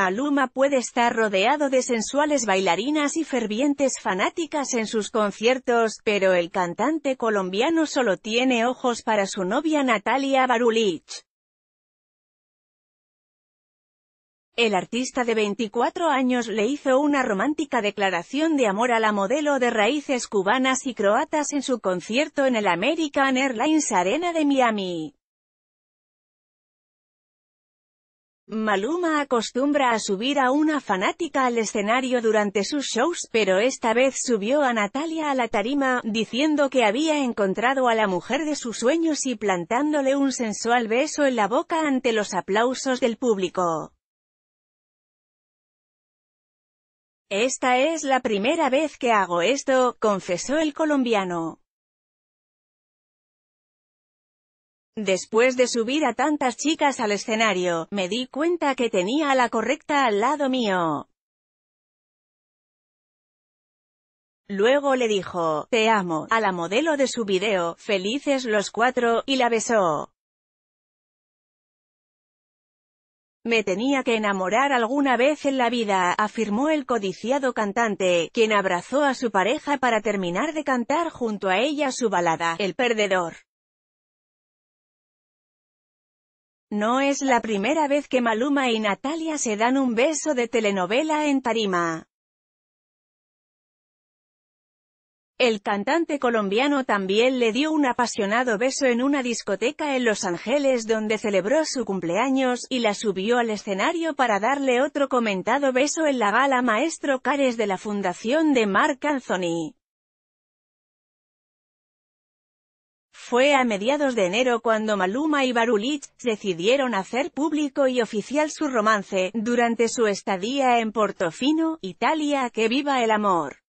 Maluma puede estar rodeado de sensuales bailarinas y fervientes fanáticas en sus conciertos, pero el cantante colombiano solo tiene ojos para su novia Natalia Barulich. El artista de 24 años le hizo una romántica declaración de amor a la modelo de raíces cubanas y croatas en su concierto en el American Airlines Arena de Miami. Maluma acostumbra a subir a una fanática al escenario durante sus shows, pero esta vez subió a Natalia a la tarima, diciendo que había encontrado a la mujer de sus sueños y plantándole un sensual beso en la boca ante los aplausos del público. Esta es la primera vez que hago esto, confesó el colombiano. Después de subir a tantas chicas al escenario, me di cuenta que tenía a la correcta al lado mío. Luego le dijo, te amo, a la modelo de su video, Felices los cuatro, y la besó. Me tenía que enamorar alguna vez en la vida, afirmó el codiciado cantante, quien abrazó a su pareja para terminar de cantar junto a ella su balada, El Perdedor. No es la primera vez que Maluma y Natalia se dan un beso de telenovela en tarima. El cantante colombiano también le dio un apasionado beso en una discoteca en Los Ángeles donde celebró su cumpleaños, y la subió al escenario para darle otro comentado beso en la gala Maestro Cares de la Fundación de Marc Anthony. Fue a mediados de enero cuando Maluma y Barulich decidieron hacer público y oficial su romance, durante su estadía en Portofino, Italia. ¡Que viva el amor!